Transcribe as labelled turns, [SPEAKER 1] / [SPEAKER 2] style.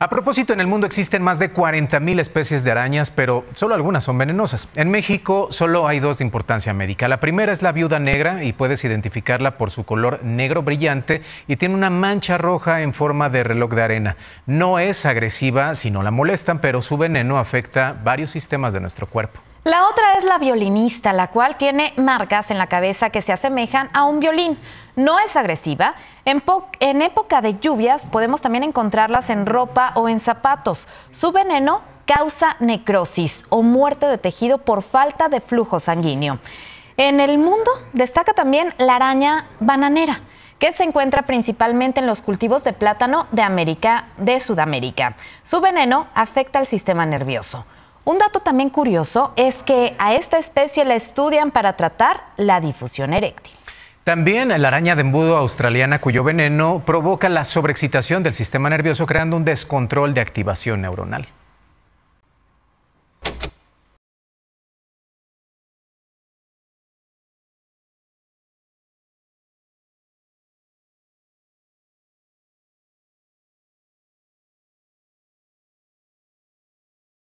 [SPEAKER 1] A propósito, en el mundo existen más de 40.000 especies de arañas, pero solo algunas son venenosas. En México solo hay dos de importancia médica. La primera es la viuda negra y puedes identificarla por su color negro brillante y tiene una mancha roja en forma de reloj de arena. No es agresiva si no la molestan, pero su veneno afecta varios sistemas de nuestro cuerpo.
[SPEAKER 2] La otra es la violinista, la cual tiene marcas en la cabeza que se asemejan a un violín. No es agresiva. En, época de lluvias podemos también encontrarlas en ropa o en zapatos. Su veneno causa necrosis o muerte de tejido por falta de flujo sanguíneo. En el mundo destaca también la araña bananera, que se encuentra principalmente en los cultivos de plátano de América, de Sudamérica. Su veneno afecta al sistema nervioso. Un dato también curioso es que a esta especie la estudian para tratar la difusión eréctil.
[SPEAKER 1] También la araña de embudo australiana cuyo veneno provoca la sobreexcitación del sistema nervioso creando un descontrol de activación neuronal.